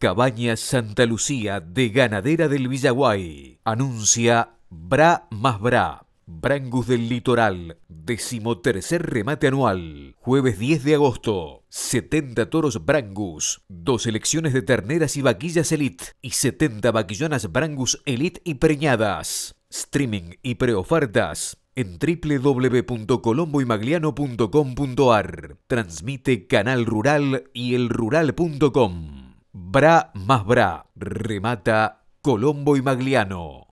Cabaña Santa Lucía de Ganadera del Villaguay. Anuncia Bra más Bra. Brangus del Litoral. Decimotercer remate anual. Jueves 10 de agosto. 70 toros Brangus. Dos elecciones de terneras y vaquillas Elite. Y 70 vaquillonas Brangus Elite y preñadas. Streaming y preofertas en www.colomboimagliano.com.ar Transmite Canal Rural y elrural.com. Bra más Bra. Remata Colombo y Magliano.